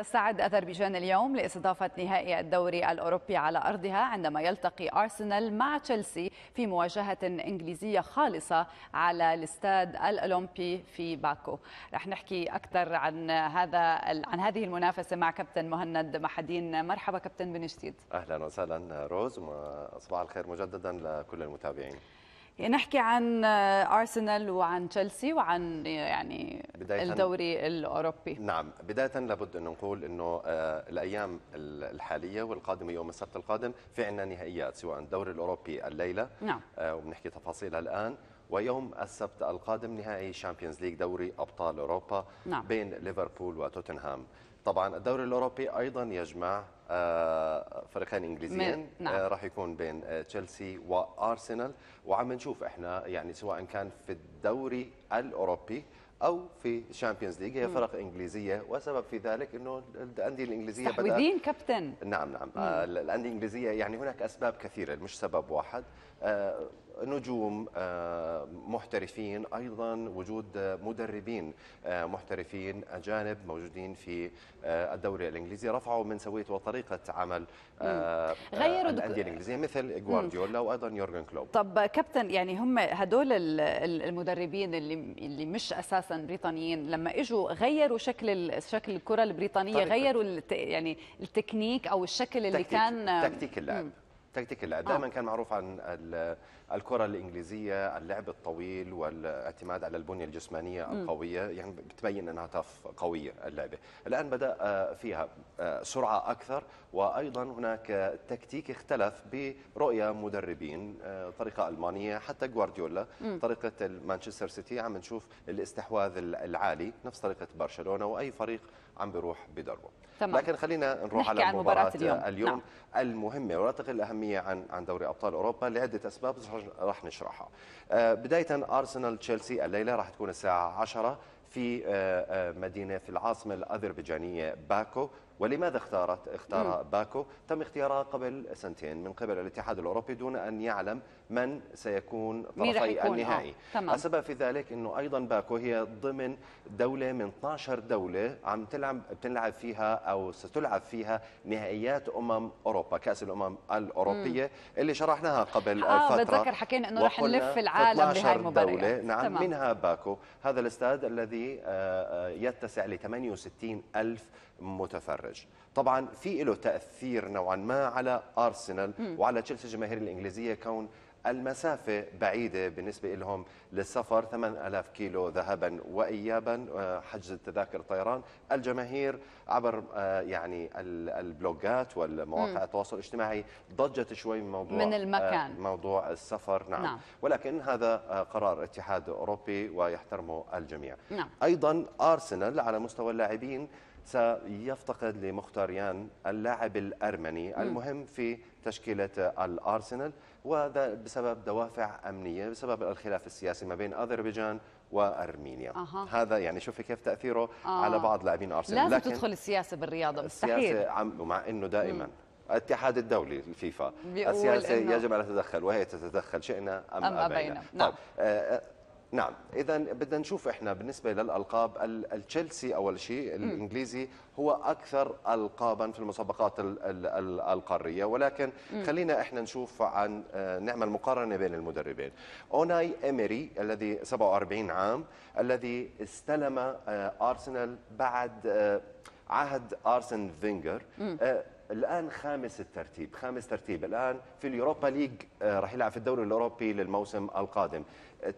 تستعد أذربيجان اليوم لاستضافة نهائي الدوري الأوروبي على أرضها عندما يلتقي أرسنال مع تشيلسي في مواجهة إنجليزية خالصة على الاستاد الأولمبي في باكو رح نحكي أكثر عن هذا عن هذه المنافسة مع كابتن مهند محدين مرحبا كابتن بن جديد أهلا وسهلا روز وصباح الخير مجددا لكل المتابعين نحكي عن ارسنال وعن تشيلسي وعن يعني بداية الدوري الاوروبي نعم بدايه لابد ان نقول انه آه، الايام الحاليه والقادمه يوم السبت القادم في عندنا نهائيات سواء الدوري الاوروبي الليله نعم آه، وبنحكي تفاصيلها الان ويوم السبت القادم نهائي شامبيونز ليج دوري أبطال أوروبا نعم. بين ليفربول وتوتنهام طبعا الدوري الأوروبي أيضا يجمع آه، فريقين انجليزيين نعم. آه، راح يكون بين آه، تشيلسي وارسنال وعم نشوف احنا يعني سواء كان في الدوري الاوروبي او في الشامبيونز ليج هي فرق انجليزيه وسبب في ذلك انه الانديه الانجليزيه تحويدين كابتن نعم نعم الانديه الانجليزيه يعني هناك اسباب كثيره مش سبب واحد نجوم آه، محترفين ايضا وجود مدربين آه، محترفين اجانب موجودين في آه، الدوري الانجليزي رفعوا من سويه وطريقه عمل غيروا الانديه الانجليزيه مثل جوارديولا وايضا يورجن كلوب طب كابتن يعني هم هدول المدربين اللي اللي مش اساسا بريطانيين لما اجوا غيروا شكل شكل الكره البريطانيه غيروا يعني التكنيك او الشكل اللي تكتيك. كان تكتيك اللعب تكتيك اللعب دائما كان معروف عن الكرة الإنجليزية اللعب الطويل والاعتماد على البنية الجسمانية القوية يعني بتبين أنها تف قوية اللعبة الآن بدأ آه، فيها آه، سرعة أكثر وأيضا هناك تكتيك اختلف برؤية مدربين آه، طريقة ألمانية حتى جوارديولا طريقة مانشستر سيتي عم نشوف الاستحواذ العالي نفس طريقة برشلونة وأي فريق عم بيروح بدربه تمام. لكن خلينا نروح على مباراة اليوم, اليوم نعم. المهمة تقل اهميه عن عن دوري أبطال أوروبا لعدة أسباب راح نشرحها آه، بداية أرسنال تشيلسي الليلة راح تكون الساعة 10 في آه، آه، مدينة في العاصمة الأذربيجانية باكو ولماذا اختارت اختارها باكو تم اختيارها قبل سنتين من قبل الاتحاد الأوروبي دون أن يعلم من سيكون طرفي النهائي آه. السبب في ذلك أنه أيضا باكو هي ضمن دولة من 12 دولة عم تلعب بتلعب فيها أو ستلعب فيها نهائيات أمم أوروبا كأس الأمم الأوروبية مم. اللي شرحناها قبل آه فترة بتذكر حكينا أنه رح نلف العالم لهي المباريات دولة نعم تمام. منها باكو هذا الاستاد الذي آه، آه، يتسع ل 68 ألف متفرج الخارج طبعا في له تاثير نوعا ما على ارسنال وعلى تشيلسي الجماهير الانجليزيه كون المسافة بعيدة بالنسبة لهم للسفر 8000 كيلو ذهبا وإيابا آه، حجز التذاكر الطيران الجماهير عبر آه، يعني البلوجات والمواقع التواصل الاجتماعي ضجت شوي من موضوع من المكان. آه، موضوع السفر نعم. نعم ولكن هذا قرار اتحاد أوروبي ويحترمه الجميع نعم. أيضا أرسنال على مستوى اللاعبين سيفتقد لمختاريان اللاعب الأرمني المهم في تشكيلة الأرسنال وهذا بسبب دوافع أمنية بسبب الخلاف السياسي ما بين أذربيجان وارمينيا أه. هذا يعني شوفي كيف تاثيره آه. على بعض لاعبين ارسنال لازم لكن تدخل السياسه بالرياضه مستحيل السياسه عم مع انه دائما م. الاتحاد الدولي الفيفا السياسه يجب ان تتدخل وهي تتدخل شئنا ام, أم ابينا, أبينا. نعم. طيب. آه، آه، نعم اذا بدنا نشوف احنا بالنسبه للالقاب التشيلسي اول شيء الانجليزي هو اكثر القابا في المسابقات القاريه ولكن خلينا احنا نشوف عن آه، نعمل مقارنه بين المدربين اوناي ايمري الذي 47 عام الذي استلم آه، ارسنال بعد آه، عهد ارسن فينجر الان خامس الترتيب خامس ترتيب الان في اليوروبا ليج آه، راح يلعب في الدوري الاوروبي للموسم القادم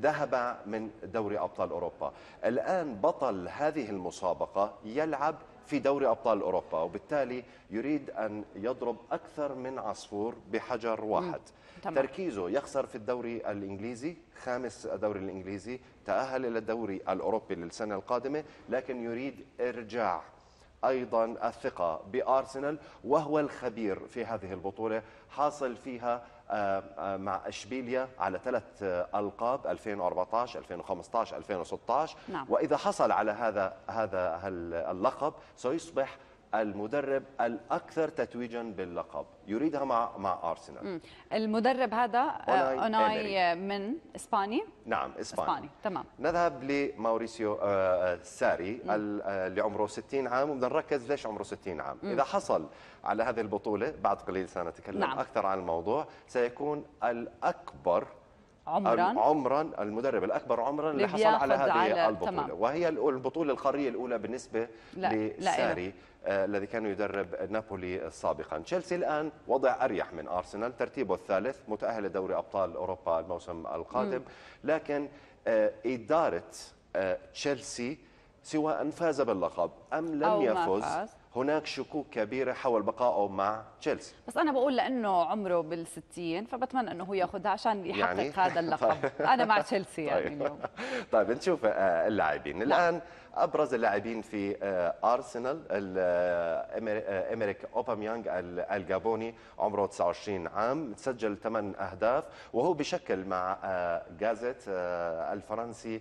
ذهب من دوري ابطال اوروبا الان بطل هذه المسابقه يلعب في دوري ابطال اوروبا وبالتالي يريد ان يضرب اكثر من عصفور بحجر واحد مم. تركيزه يخسر في الدوري الانجليزي خامس الدوري الانجليزي تاهل الى الدوري الاوروبي للسنه القادمه لكن يريد ارجاع أيضا الثقة بأرسنال وهو الخبير في هذه البطولة حاصل فيها آه، آه، مع اشبيليا على ثلاث آه، القاب 2014 2015 2016 نعم. واذا حصل على هذا هذا اللقب سيصبح المدرب الأكثر تتويجا باللقب يريدها مع مع أرسنال المدرب هذا آه، أوناي من إسباني نعم إسباني, إسباني. تمام نذهب لماوريسيو آه، ساري آه، اللي عمره 60 عام وبدنا نركز ليش عمره 60 عام مم. إذا حصل على هذه البطولة بعد قليل سنتكلم نعم. أكثر عن الموضوع سيكون الأكبر عمرا عمرا المدرب الاكبر عمرا اللي حصل على هذه على البطوله تمام. وهي البطوله القاريه الاولى بالنسبه لا لساري لا آه، الذي كان يدرب نابولي سابقا تشيلسي الان وضع اريح من ارسنال ترتيبه الثالث متاهل لدوري ابطال اوروبا الموسم القادم م. لكن آه، اداره آه، تشيلسي سواء فاز باللقب ام لم يفز هناك شكوك كبيره حول بقائه مع تشيلسي بس انا بقول لانه عمره بال60 فبتمنى انه هو ياخذها عشان يحقق يعني؟ هذا اللقب طيب. انا مع تشيلسي يعني طيب, طيب، نشوف آه، اللاعبين نعم. الان ابرز اللاعبين في آه، ارسنال آه، آه، امريك اوباميانغ الجابوني عمره 29 عام سجل 8 اهداف وهو بشكل مع جازيت الفرنسي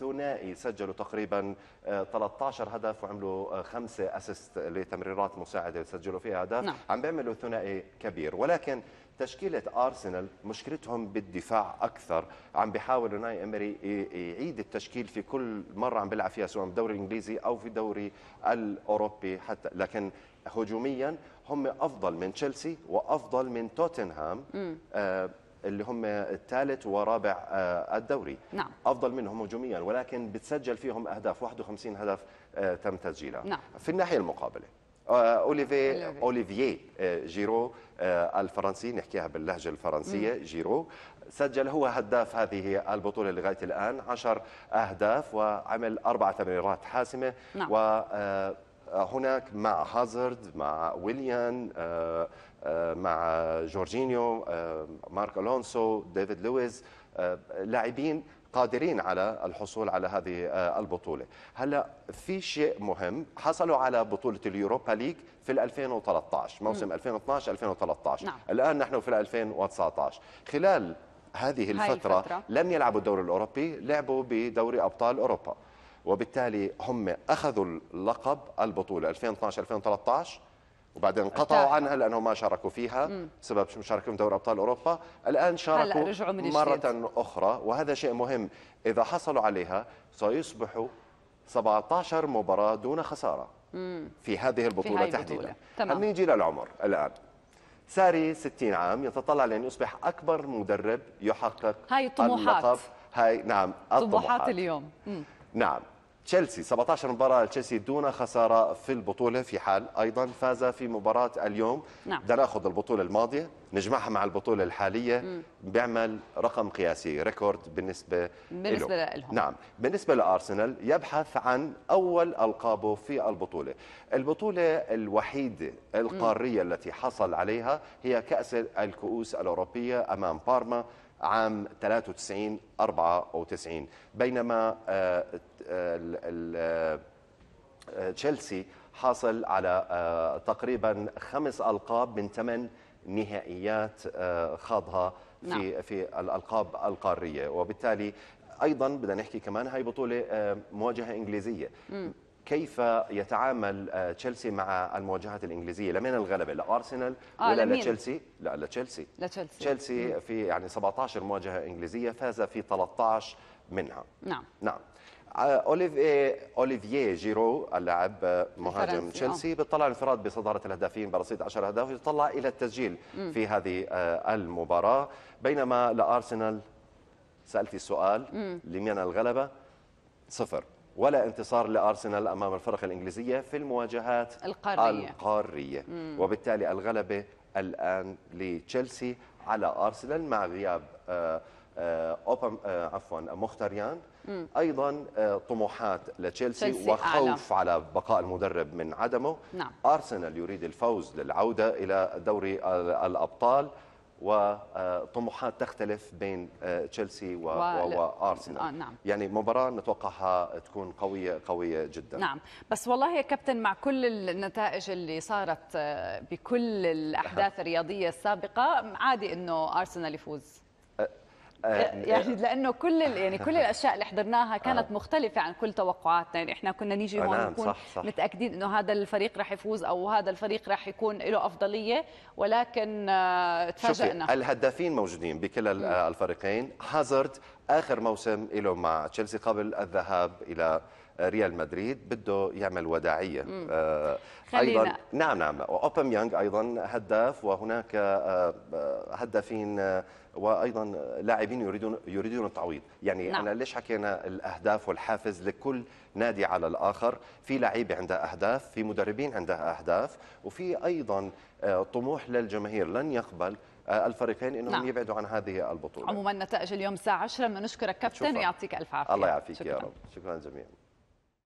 ثنائي سجلوا تقريبا 13 هدف وعملوا خمسه اسيست لتمريرات مساعده سجلوا فيها اهداف نعم. عم بيعملوا ثنائي كبير ولكن تشكيلة أرسنال مشكلتهم بالدفاع أكثر عم بيحاول ناي إمري يعيد التشكيل في كل مرة عم بيلعب فيها سواء بالدوري الإنجليزي أو في الدوري الأوروبي حتى لكن هجوميا هم أفضل من تشيلسي وأفضل من توتنهام آه، اللي هم الثالث ورابع آه، الدوري نعم. أفضل منهم هجوميا ولكن بتسجل فيهم أهداف 51 هدف آه، تم تسجيلها نعم. في الناحية المقابلة اوليفي اوليفييه جيرو الفرنسي نحكيها باللهجه الفرنسيه جيرو سجل هو هداف هذه البطوله لغايه الان 10 اهداف وعمل اربع تمريرات حاسمه نعم. وهناك آه، آه، مع هازارد مع ويليان آه، مع جورجينيو مارك الونسو ديفيد لويز لاعبين قادرين على الحصول على هذه آه، البطولة هلا في شيء مهم حصلوا على بطولة اليوروبا ليج في 2013 موسم 2012 2013 نعم. الآن نحن في 2019 خلال هذه الفترة, الفترة لم يلعبوا الدور الأوروبي لعبوا بدوري أبطال أوروبا وبالتالي هم أخذوا اللقب البطولة 2012 2013 وبعدين انقطعوا عنها لانهم ما شاركوا فيها بسبب سبب مشاركتهم دوري ابطال اوروبا الان شاركوا مره جديد. اخرى وهذا شيء مهم اذا حصلوا عليها سيصبحوا 17 مباراه دون خساره في هذه البطوله في تحديدا هل نيجي للعمر الان ساري 60 عام يتطلع لان يصبح اكبر مدرب يحقق هاي الطموحات هاي نعم الطموحات اليوم مم. نعم تشيلسي 17 مباراة تشيلسي دون خسارة في البطولة في حال أيضا فاز في مباراة اليوم نعم. بدنا ناخذ البطولة الماضية نجمعها مع البطولة الحالية مم. بيعمل رقم قياسي ريكورد بالنسبة بالنسبة لهم نعم بالنسبة لأرسنال يبحث عن أول ألقابه في البطولة البطولة الوحيدة القارية مم. التي حصل عليها هي كأس الكؤوس الأوروبية أمام بارما عام 93 94 بينما آه، آه، آه، تشيلسي حاصل على تقريبا خمس القاب من ثمان نهائيات خاضها في نعم. في الالقاب القاريه وبالتالي ايضا بدنا نحكي كمان هاي بطوله مواجهه انجليزيه م. كيف يتعامل آه، تشيلسي مع المواجهات الإنجليزية لمن الغلبة لارسنال آه ولا لتشيلسي لا لتشيلسي لتشيلسي تشيلسي في يعني 17 مواجهة إنجليزية فاز في 13 منها نعم نعم آه، اوليفيه آه، اوليفييه جيرو اللاعب مهاجم تشيلسي بيطلع انفراد بصداره الهدافين برصيد 10 اهداف ويطلع الى التسجيل في هذه المباراه بينما لارسنال سالتي السؤال لمن الغلبه صفر ولا انتصار لارسنال امام الفرق الانجليزيه في المواجهات القاريه, القارية. وبالتالي الغلبه الان لتشيلسي على ارسنال مع غياب آه، آه، اوبام آه، عفوا مختاريان مم. ايضا طموحات لتشيلسي وخوف أعلى. على بقاء المدرب من عدمه نعم. ارسنال يريد الفوز للعوده الى دوري الابطال وطموحات تختلف بين آه، تشيلسي و... و... وارسنال آه نعم. يعني مباراه نتوقعها تكون قويه قويه جدا نعم بس والله يا كابتن مع كل النتائج اللي صارت آه، بكل الاحداث الرياضيه السابقه عادي انه ارسنال يفوز آه، يعني آه. لانه كل يعني كل الاشياء اللي حضرناها كانت آه. مختلفه عن كل توقعاتنا يعني احنا كنا نيجي هون نكون صح صح. متاكدين انه هذا الفريق راح يفوز او هذا الفريق راح يكون له افضليه ولكن تفاجئنا الهدافين موجودين بكلا الفريقين هازارد اخر موسم له مع تشيلسي قبل الذهاب الى ريال مدريد بده يعمل وداعيه مم. آه، خلينا. ايضا نعم نعم اوبام يانغ ايضا هداف وهناك آه، آه، هدافين وايضا لاعبين يريدون يريدون التعويض يعني نعم. انا ليش حكينا الاهداف والحافز لكل نادي على الاخر في لعيبه عندها اهداف في مدربين عندها اهداف وفي ايضا طموح للجماهير لن يقبل الفريقين انهم نعم. يبعدوا عن هذه البطوله عموما نتائج اليوم الساعه 10 بنشكرك كابتن ويعطيك الف عافيه الله يعافيك يا رب شكرا جميعا